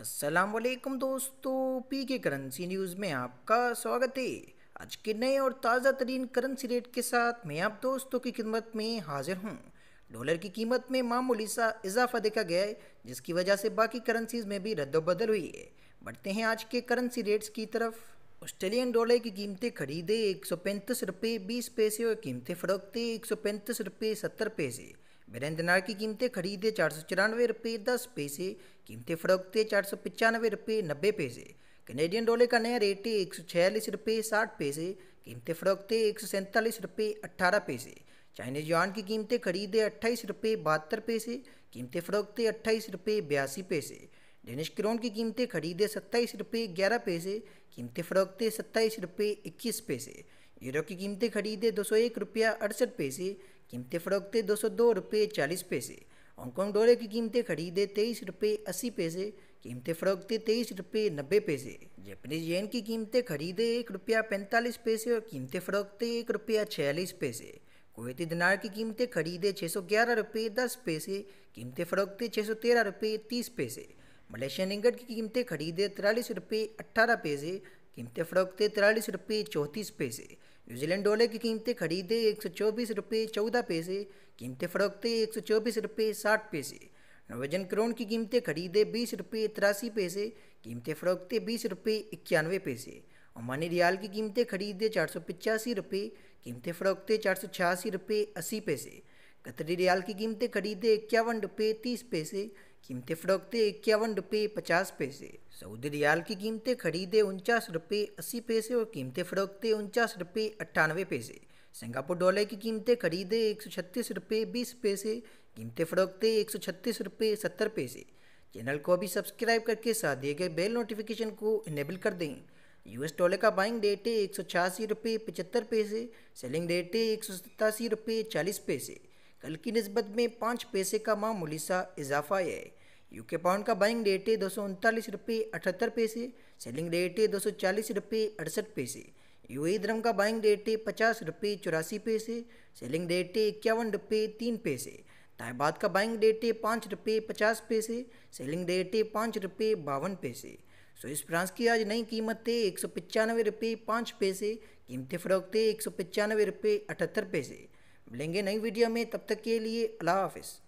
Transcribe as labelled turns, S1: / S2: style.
S1: असलम दोस्तों पी के currency news में आपका स्वागत है आज के नए और ताज़ा तरीन करेंसी रेट के साथ मैं आप दोस्तों की खिदमत में हाजिर हूँ डॉलर की कीमत में मामूली सा इजाफा देखा गया है जिसकी वजह से बाकी करेंसीज में भी रद्दबदल हुई है बढ़ते हैं आज के करेंसी रेट्स की तरफ ऑस्ट्रेलियन डॉलर की कीमतें खरीदे एक सौ पैंतीस रुपये बीस पैसे और कीमतें फ़रोख्ते एक सौ पैंतीस रुपये सत्तर पैसे वीरेंद्र नार की कीमतें खरीदे चार सौ चौरानवे रुपये दस पैसे कीमतें फरोखते चार सौ पचानवे रुपये नब्बे पैसे कनेडियन डॉलर का नया रेट है एक सौ छियालीस रुपये साठ पैसे कीमतें फरोखते एक सौ सैंतालीस रुपये अट्ठारह पैसे चाइनीज युआन की कीमतें खरीदे अट्ठाईस रुपये बहत्तर पैसे कीमतें फरोखते अट्ठाईस रुपये बयासी पैसे डेनिश क्रोन की कीमतें खरीदे सत्ताईस रुपये ग्यारह पैसे कीमतें फरोखते सत्ताईस रुपये इक्कीस पैसे यूरो की कीमतें खरीदे दो सौ एक रुपया अड़सठ पैसे कीमतें फरोखते दो सौ दो रुपये चालीस पैसे हांगकॉन्ग डॉलर की कीमतें खरीदे तेईस रुपये अस्सी पैसे कीमतें फरोखते तेईस रुपये नब्बे पैसे जैपनीज येन की कीमतें खरीदे एक रुपया पैंतालीस पैसे और कीमतें फ़रोखते एक रुपया छियालीस पैसे कुवैती दिनार की कीमतें खरीदे छः सौ ग्यारह रुपये दस पैसे कीमतें फरोखते छः सौ तेरह रुपये तीस पैसे मलेशियन रिंगट की कीमतें खरीदे तिरालीस रुपये अट्ठारह पैसे कीमतें फरोखते तिरालीस रुपये चौंतीस पैसे न्यूजीलैंड डॉलर की कीमतें खरीदे एक सौ चौबीस रुपये चौदह पैसे कीमतें फ़रोखते एक सौ चौबीस रुपये साठ पैसे नोवेजन क्रोन की कीमतें खरीदे बीस रुपये तिरासी पैसे कीमतें फ़रोखते बीस रुपये इक्यानवे पैसे ओमानी रियाल की कीमतें खरीदे चार सौ पचासी रुपये कीमतें फरोखते चार सौ छियासी रुपये अस्सी पैसे कतरी रियाल की कीमतें खरीदे इक्यावन रुपये तीस पैसे कीमतें फरोखते इक्यावन रुपये पचास पैसे सऊदी रियाल की कीमतें खरीदे उनचास रुपये अस्सी पैसे और कीमतें फरोखते उनचास रुपये अट्ठानवे पैसे सिंगापुर डॉलर की कीमतें खरीदे एक सौ छत्तीस रुपये बीस पैसे कीमतें फरोखते एक सौ छत्तीस रुपये सत्तर पैसे चैनल को अभी सब्सक्राइब करके साथ दिए गए बेल नोटिफिकेशन को इनेबल कर दें यूएस डॉलर का बाइंग डेट है एक सौ छियासी रुपये पचहत्तर पैसे सेलिंग डेट है एक सौ सतासी रुपये चालीस पैसे कल की नस्बत में पाँच पैसे का मामूली सा इजाफा है यूके पाउंड का बाइंग रेट है दो सौ उनतालीस रुपये अठहत्तर पैसे सेलिंग रेट है दो सौ चालीस रुपये अड़सठ पैसे यू ए द्रम का बाइंग रेट है पचास रुपये चौरासी पैसे सेलिंग रेट है इक्यावन रुपये तीन पैसे तायबाद का बाइंग रेट है पाँच रुपये पचास पैसे सेलिंग रेट है पाँच रुपये बावन पैसे स्विस फ्रांस की आज नई कीमत है एक सौ पचानवे रुपये पाँच पैसे कीमतें फ़रोख्त है एक सौ पचानवे रुपये अठहत्तर पैसे लेंगे नई वीडियो में तब तक के लिए अल्लाह हाफिज़